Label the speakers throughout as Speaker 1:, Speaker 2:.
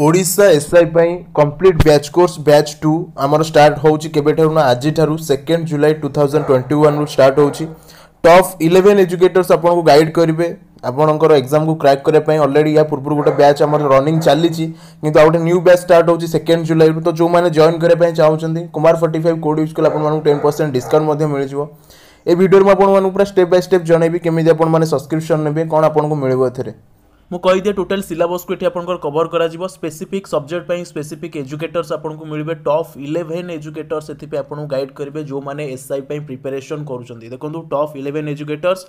Speaker 1: Odisha SI ପାଇଁ complete batch course batch two ଆମର start ହେଉଛି କେବେଠାରୁ ନା ଆଜିଠାରୁ second July two thousand twenty ୱାନ୍ରୁ ଷ୍ଟାର୍ଟ ହେଉଛି ଟପ୍ ଇଲେଭେନ୍ ଏଜୁକେଟର୍ସ ଆପଣଙ୍କୁ ଗାଇଡ଼୍ କରିବେ ଆପଣଙ୍କର ଏକ୍ଜାମକୁ କ୍ରାକ୍ କରିବା ପାଇଁ ଅଲରେଡ଼ି ଏହା ପୂର୍ବରୁ ଗୋଟେ ବ୍ୟାଚ୍ ଆମର ରନିଂ ଚାଲିଛି କିନ୍ତୁ ଆଉ ଗୋଟେ ନ୍ୟୁ ବ୍ୟାଚ୍ ଷ୍ଟାର୍ଟ ହେଉଛି ସେକେଣ୍ଡ ଜୁଲାଇରୁ ତ ଯେଉଁମାନେ ଜଏନ୍ କରିବା ପାଇଁ ଚାହୁଁଛନ୍ତି Kumar forty five code use କଲେ ଆପଣମାନଙ୍କୁ ଟେନ୍ ପରସେଣ୍ଟ ଡିସ୍କାଉଣ୍ଟ ମଧ୍ୟ ମିଳିଯିବ ଏ ଭିଡ଼ିଓରେ ମୁଁ ଆପଣମାନଙ୍କୁ ପୁରା ଷ୍ଟେପ୍ ବାଇ ଷ୍ଟେପ୍ ଜଣେଇବି କେମିତି ଆପଣମାନେ ସବସ୍କ୍ରିପସନ୍ ନେବେ କ'ଣ ଆପଣଙ୍କୁ ମିଳିବ ଏଥିରେ ମୁଁ କହିଦିଏ ଟୋଟାଲ୍ ସିଲାବସ୍କୁ ଏଠି ଆପଣଙ୍କର କଭର୍ କରାଯିବ ସ୍ପେସିଫିକ୍ ସବଜେକ୍ଟ ପାଇଁ ସ୍ପେସିଫିକ୍ ଏଜୁକେଟର୍ସ ଆପଣଙ୍କୁ ମିଳିବେ ଟପ୍ ଇଲେଭେନ୍ ଏଜୁକେଟର୍ସ ଏଥିପାଇଁ ଆପଣଙ୍କୁ ଗାଇଡ଼ କରିବେ ଯେଉଁମାନେ ଏସ୍ଆଇ ପାଇଁ ପ୍ରିପାରେସନ୍ କରୁଛନ୍ତି ଦେଖନ୍ତୁ ଟପ୍ ଇଲେଭେନ୍ ଏଜୁକେଟର୍ସ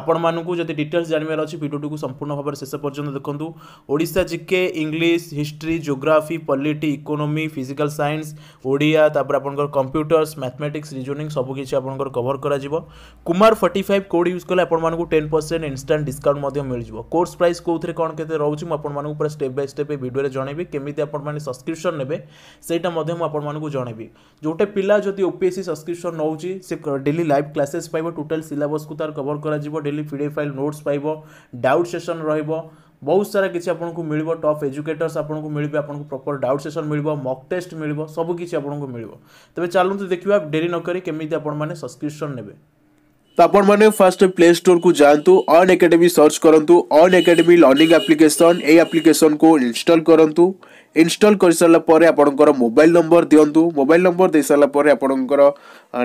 Speaker 1: ଆପଣମାନଙ୍କୁ ଯଦି ଡିଟେଲ୍ସ ଜାଣିବାର ଅଛି ଭିଡ଼ିଓଟିକୁ ସମ୍ପୂର୍ଣ୍ଣ ଭାବରେ ଶେଷ ପର୍ଯ୍ୟନ୍ତ ଦେଖନ୍ତୁ Odisha GK English history geography polity economy physical science Odia ତାପରେ ଆପଣଙ୍କର କମ୍ପ୍ୟୁଟର୍ସ ମ୍ୟାଥମେଟିକ୍ସ ରିଜୋନିଂ ସବୁକିଛି ଆପଣଙ୍କର କଭର୍ କରାଯିବ Kumar forty five code use କଲେ ଆପଣମାନଙ୍କୁ ଟେନ୍ ପରସେଣ୍ଟ ଇନଷ୍ଟାଣ୍ଟ ଡିସ୍କାଉଣ୍ଟ ମଧ୍ୟ ମିଳିଯିବ କୋର୍ସ ପ୍ରାଇସ୍ କେଉଁଥିରେ ରେଟ୍ କ'ଣ କେତେ ରହୁଛି ମୁଁ ଆପଣମାନଙ୍କୁ ପୁରା ଷ୍ଟେପ୍ ବାଇ ଷ୍ଟେପ୍ ଏ ଭିଡ଼ିଓରେ ଜଣେଇବି କେମିତି ଆପଣମାନେ ସବସ୍କ୍ରିପ୍ସନ୍ ନେବେ ସେଇଟା ମଧ୍ୟ ମୁଁ ଆପଣମାନଙ୍କୁ ଜଣେଇବି ଯେଉଁଟା ପିଲା ଯଦି O P S C subscription ନେଉଛି ସେ ଡେଲି ଲାଇଭ୍ କ୍ଲାସେସ୍ ପାଇବ ଟୋଟାଲ୍ ସିଲାବସ୍କୁ ତାର କଭର୍ କରାଯିବ daily P D F file notes ପାଇବ ଡାଉଟ୍ ସେସନ୍ ରହିବ ବହୁତ ସାରା କିଛି ଆପଣଙ୍କୁ ମିଳିବ ଟପ୍ ଏଜୁକେଟର୍ସ ଆପଣଙ୍କୁ ମିଳିବେ ଆପଣଙ୍କୁ ପ୍ରପର୍ ଡାଉଟ୍ ସେସନ୍ ମିଳିବ ମକ୍ ଟେଷ୍ଟ ମିଳିବ ସବୁ କିଛି ଆପଣଙ୍କୁ ମିଳିବ ତେବେ ଚାଲନ୍ତୁ ଦେଖିବା ଡେରି ନକରି କେମିତି ଆପଣମାନେ ସବସ୍କ୍ରିପ୍ସନ୍ ନେବେ तो आप मैंने फास्ट प्ले स्टोर को जातु अन् एकाडेमी सर्च करूँ अन् एकाडेमी लर्णिंग आप्लिकेसन यही को इनस्टल करूँ इनस्टल कर सारापर आपर मोबाइल नंबर दिंतु मोबाइल नंबर दे सारापर आप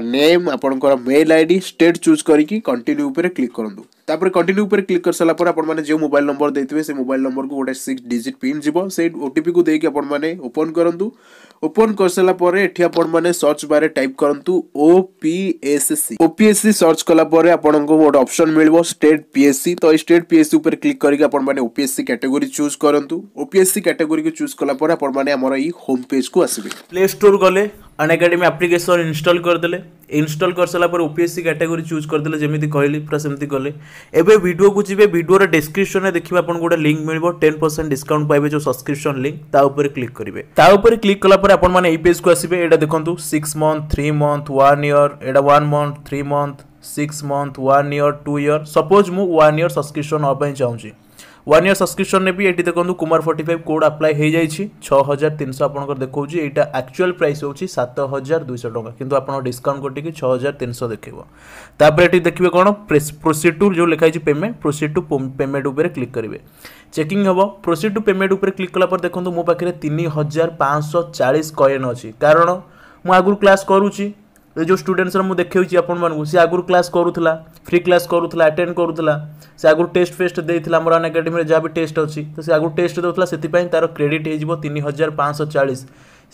Speaker 1: नेम आपर mail I D state choose करी कंटिन्यू पर क्लिक करूँ तापर कंटिन्यू पर क्लिक कर सारापर आप मोबाइल नंबर देते से मोबाइल नंबर को गोटे सिक्स डिजिट पिन जीव से ओटीपी को देखिए आपन करूँ ओपन कर सारापर एटी आपने सर्च बारे टाइप करूँ ओपीएससी ओपीएससी सर्च कलापर आपको गोटे अप्सन मिल स्टेट पीएससी तो स्टेट पीएससी क्लिक करके ओपीएससी कैटेगरी चूज करूँ ओपीएससी कैटेगोरी को चूज कला ପରେ ଆପଣମାନେ ଆମର ଏଇ ହୋମ୍ ପେଜ୍କୁ ଆସିବେ ପ୍ଲେ ଷ୍ଟୋର୍ आप्लिकेसन इनस्टल गरिदेले इनस्टल गरिसारा पर ओपीएससी क्याटेगोरी चुज गरिदेले जमिति कहली पुरा सेमि कले ए भिडियो जे भिडियो डेस्क्रिप्सन देखिए आपको गोटे लिंक मिल टेन परसेंट डिस्काउंट पाइबे जो सब्सक्रिप्सन लिंक ताऊपर क्लिक करेंगे ताऊपर क्लिक कलापर आपने पेज को आसवे यहाँ देखो six month three month one year यहाँ one month three month six month one year two year suppose मु वन इयर सब्सक्रिप्सन हाँ ওয়ান ইୟର ସବସ୍କ୍ରିପସନ୍ରେ ବି ଏଠି ଦେଖନ୍ତୁ Kumar forty five code apply ହୋଇଯାଇଛି ଛଅ ହଜାର ତିନିଶହ ଆପଣଙ୍କର ଦେଖାଉଛି ଏଇଟା ଆକ୍ଚୁଆଲ୍ ପ୍ରାଇସ୍ ହେଉଛି ସାତ ହଜାର ଦୁଇଶହ ଟଙ୍କା କିନ୍ତୁ ଆପଣ ଡିସ୍କାଉଣ୍ଟ କରିକି ଛଅ ହଜାର ତିନିଶହ ଦେଖେଇବ ତାପରେ ଏଠି ଦେଖିବେ କ'ଣ ପ୍ରୋସିଡ୍ ଟୁ ଯେଉଁ ଲେଖାହେଇଛି ପେମେଣ୍ଟ ପ୍ରୋସିଡ୍ ଟୁ ପେମେଣ୍ଟ ଉପରେ କ୍ଲିକ୍ କରିବେ ଚେକିଂ ହେବ ପ୍ରୋସିଡ୍ ଟୁ ପେମେଣ୍ଟ ଉପରେ କ୍ଲିକ୍ କଲା ପରେ ଦେଖନ୍ତୁ ମୋ ପାଖରେ ତିନି ହଜାର ପାଞ୍ଚଶହ ଚାଳିଶ କଏନ୍ ଅଛି କାରଣ ମୁଁ ଆଗରୁ କ୍ଲାସ୍ କରୁଛି ଯେଉଁ ଷ୍ଟୁଡେଣ୍ଟସର ମୁଁ ଦେଖାଉଛି ଆପଣମାନଙ୍କୁ ସେ ଆଗରୁ କ୍ଲାସ୍ କରୁଥିଲା ଫ୍ରି କ୍ଲାସ୍ କରୁଥିଲା ଆଟେଣ୍ଡ କରୁଥିଲା ସେ ଆଗରୁ ଟେଷ୍ଟ ଫେଷ୍ଟ ଦେଇଥିଲା ଆମର ଏକାଡେମୀରେ ଯାହା ବି ଟେଷ୍ଟ ଅଛି ତ ସେ ଆଗରୁ ଟେଷ୍ଟ ଦେଉଥିଲା ସେଥିପାଇଁ ତା'ର କ୍ରେଡ଼ିଟ୍ ହେଇଯିବ ତିନି ହଜାର ପାଞ୍ଚଶହ ଚାଳିଶ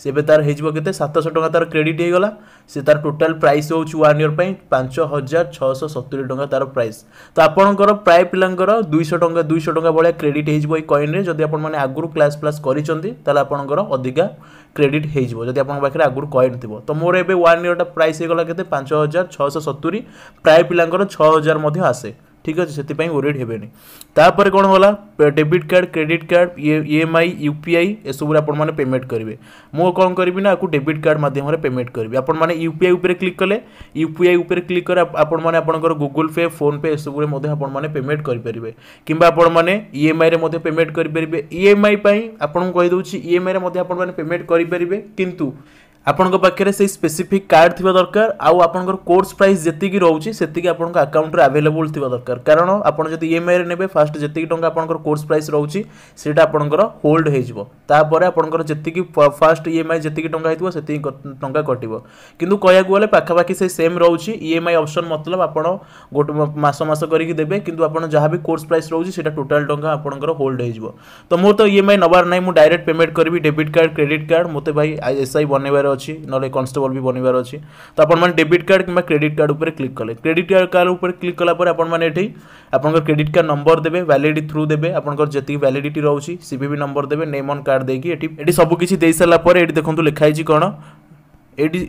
Speaker 1: সে এবে তার হয়ে কেতে সাতশো টাকা তার ক্রেডিট হয়ে গলা সে তার টোটাল প্রাইস হচ্ছে ওয়ান ইয়র পাই পাঁচ হাজার ছশো সতুরি টাকা তার প্রাইস তো আপনার প্রায় পিলাঙ্কর দুইশো টাকা দুইশো টাকা ভাড়া ক্রেডিট হয়ে এই কয়েন্রে যদি আপনার আগর ক্লাস ফ্লাস করছেন তাহলে আপনার অধিকা ক্রেডিট হয়ে যদি আপনার পাখে আগর কয়েন থাকবে তো মোর এবে ওয়ান ইয়রটা প্রাইস হয়ে গলা কেতে পাঁচ হাজার ছশো সতুরি প্রায় পিলাঙ্কর ছ হাজার আসে ठीक अच्छे से वोरीड हेनी तापर कौन होगा डेबिट कार्ड क्रेडिट कार्ड आई यूपीआई एस आपने पेमेंट करेंगे मुझे कौन करी ना आपको डेबिट कार्ड मध्यम पेमेंट करी आप यूपीआई उपर क्लिक कले यूपीआई उपर क्लिक कर आपर गुगुल पे फोन पे एस में पेमेंट करेंगे कि किएमआई में पेमेंट करेंगे इएमआई आपको कहीदे इएमआई में पेमेंट करेंगे कितना आपरे से स्पेसीफिक कार्ड थी दरकार आपर कोर्स प्राइस जी रोचे से आकाउंट आभेलेबुल दरकार कारण आपड़ जब इएमआई रे ने फास्ट जी टाँप कोर्स प्राइस रोचे से होल्ड होपर आपर जी फास्ट इएमआई जी टाँह से टाँग कटो कि कह पाखापाखि से सेम रोचे इएमआई अप्सन मतलब आपस मस कर देते कि जहाँ भी कोर्स प्राइस रोचे से टोटाल टाँग आपर होल्ड हो तो मोर तो इएमआई नबार ना मुझे डायरेक्ट पेमेंट करी debit card credit card mode भाई एस आई बनवा ଅଛି ନହେଲେ କନଷ୍ଟେବଲ୍ ବି ବନିବାର ଅଛି ତ ଆପଣମାନେ ଡେବିଟ୍ କାର୍ଡ଼ କିମ୍ବା କ୍ରେଡ଼ିଟ୍ କାର୍ଡ଼ ଉପରେ କ୍ଲିକ୍ କଲେ କ୍ରେଡ଼ିଟ୍ କାର୍ଡ଼ ଉପରେ କ୍ଲିକ୍ କଲା ପରେ ଆପଣମାନେ ଏଠି ଆପଣଙ୍କର କ୍ରେଡ଼ିଟ୍ କାର୍ଡ଼ ନମ୍ବର ଦେବେ ଭ୍ୟାଲିଡି ଥ୍ରୁ ଦେବେ ଆପଣଙ୍କର ଯେତିକି ଭ୍ୟାଲିଡିଟି ରହୁଛି ସି ବି ନମ୍ବର ଦେବେ ନେମ୍ ଅନ୍ କାର୍ଡ଼ ଦେଇକି ଏଠି ଏଠି ସବୁ କିଛି ଦେଇସାରିଲା ପରେ ଏଠି ଦେଖନ୍ତୁ ଲେଖା ହେଇଛି କ'ଣ ଏଇଠି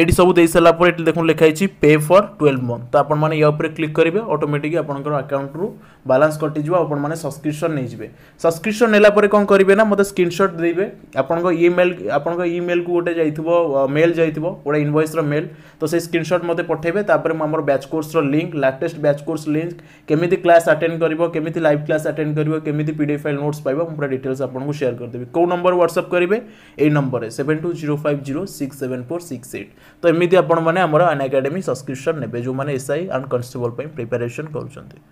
Speaker 1: ଏଠି ସବୁ ଦେଇସାରିଲା ପରେ ଏଠି ଦେଖନ୍ତୁ ଲେଖା ହେଇଛି ପେ ଫର୍ ଟୁଏଲ୍ଭ ମନ୍ଥ ତ ଆପଣମାନେ ୟା ଉପରେ କ୍ଲିକ୍ କରିବେ ଅଟୋମେଟିକ୍ ଆପଣଙ୍କର ଆକାଉଣ୍ଟରୁ ବାଲାନ୍ସ କଟିଯିବ ଆପଣମାନେ ସବସ୍କ୍ରିପସନ୍ ନେଇଯିବେ ସବସ୍କ୍ରିପସନ୍ ନେଲା ପରେ କ'ଣ କରିବେ ନା ମୋତେ ସ୍କ୍ରିନ୍ସଟ୍ ଦେଇବେ ଆପଣଙ୍କ ଇମେଲ୍ ଆପଣଙ୍କ ଇମେଲ୍କୁ ଗୋଟେ ଯାଇଥିବ ମେଲ୍ ଯାଇଥିବ ଗୋଟେ ଇନଭଏସ୍ର ମେଲ୍ ତ ସେଇ ସ୍କ୍ରିନ୍ସଟ୍ ମୋତେ ପଠାଇବେ ତାପରେ ମୁଁ ଆମର ବ୍ୟାଚ୍ କୋର୍ସର link latest batch course link କେମିତି କ୍ଲାସ୍ ଆଟେଣ୍ଡ କରିବ କେମିତି ଲାଇଭ୍ କ୍ଲାସ୍ ଆଟେଣ୍ଡ କରିବ କେମିତି ପି ଡି ଫାଇଲ୍ ନୋଟ୍ସ ପାଇବ ମୁଁ ପୁରା ଡିଟେଲ୍ସ ଆପଣଙ୍କୁ ସେୟାର କରିଦେବି କେଉଁ ନମ୍ବର ହ୍ୱାଟ୍ସଆପ୍ କରିବେ ଏଇ ନମ୍ବରରେ seven two zero five zero six seven four six eight ତ ଏମିତି ଆପଣମାନେ ଆମର ଆନ୍ ଏକାଡେମୀ ସବସ୍କ୍ରିପସନ୍ ନେବେ ଯେଉଁମାନେ ଏସ୍ଆଇ ଆଣ୍ଡ କନଷ୍ଟେବଲ୍ ପାଇଁ ପ୍ରିପାରେସନ୍ କରୁଛନ୍ତି